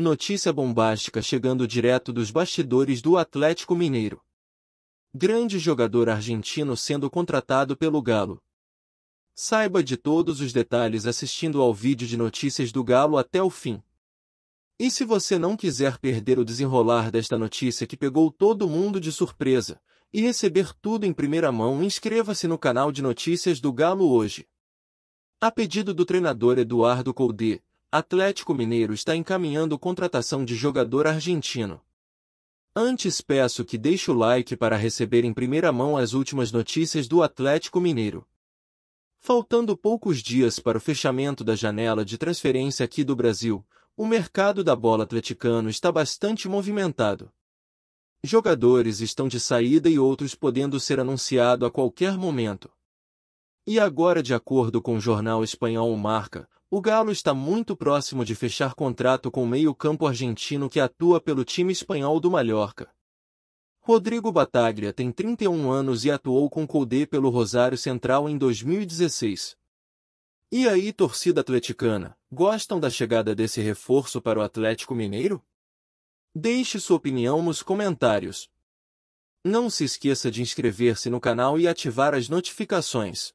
Notícia bombástica chegando direto dos bastidores do Atlético Mineiro. Grande jogador argentino sendo contratado pelo Galo. Saiba de todos os detalhes assistindo ao vídeo de notícias do Galo até o fim. E se você não quiser perder o desenrolar desta notícia que pegou todo mundo de surpresa, e receber tudo em primeira mão, inscreva-se no canal de notícias do Galo hoje. A pedido do treinador Eduardo Colde, Atlético Mineiro está encaminhando contratação de jogador argentino. Antes peço que deixe o like para receber em primeira mão as últimas notícias do Atlético Mineiro. Faltando poucos dias para o fechamento da janela de transferência aqui do Brasil, o mercado da bola atleticano está bastante movimentado. Jogadores estão de saída e outros podendo ser anunciado a qualquer momento. E agora, de acordo com o jornal espanhol Marca, o Galo está muito próximo de fechar contrato com o meio-campo argentino que atua pelo time espanhol do Mallorca. Rodrigo Bataglia tem 31 anos e atuou com Colde pelo Rosário Central em 2016. E aí, torcida atleticana, gostam da chegada desse reforço para o Atlético Mineiro? Deixe sua opinião nos comentários. Não se esqueça de inscrever-se no canal e ativar as notificações.